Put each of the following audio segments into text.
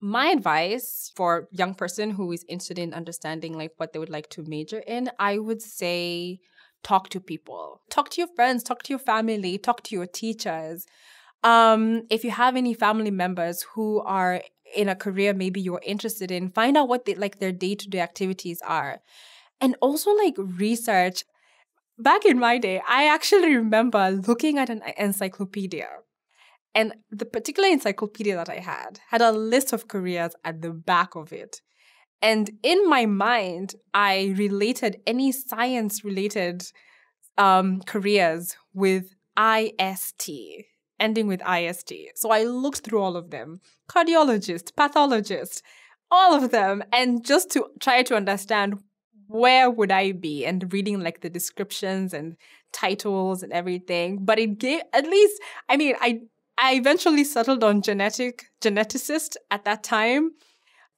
my advice for young person who is interested in understanding like what they would like to major in i would say talk to people talk to your friends talk to your family talk to your teachers um, if you have any family members who are in a career maybe you're interested in find out what they like their day-to-day activities are and also like research back in my day i actually remember looking at an encyclopedia and the particular encyclopedia that I had had a list of careers at the back of it. And in my mind, I related any science related um, careers with IST, ending with IST. So I looked through all of them cardiologist, pathologist, all of them. And just to try to understand where would I be and reading like the descriptions and titles and everything. But it gave, at least, I mean, I I eventually settled on genetic geneticist at that time.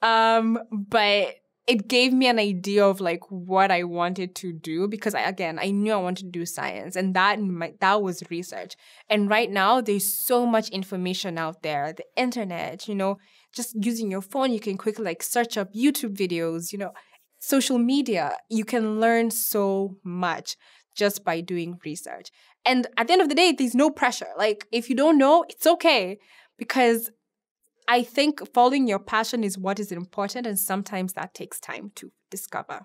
Um, but it gave me an idea of like what I wanted to do because I, again I knew I wanted to do science and that my, that was research. And right now there's so much information out there, the internet, you know, just using your phone you can quickly like search up YouTube videos, you know, social media. You can learn so much just by doing research. And at the end of the day, there's no pressure. Like, if you don't know, it's okay because I think following your passion is what is important. And sometimes that takes time to discover.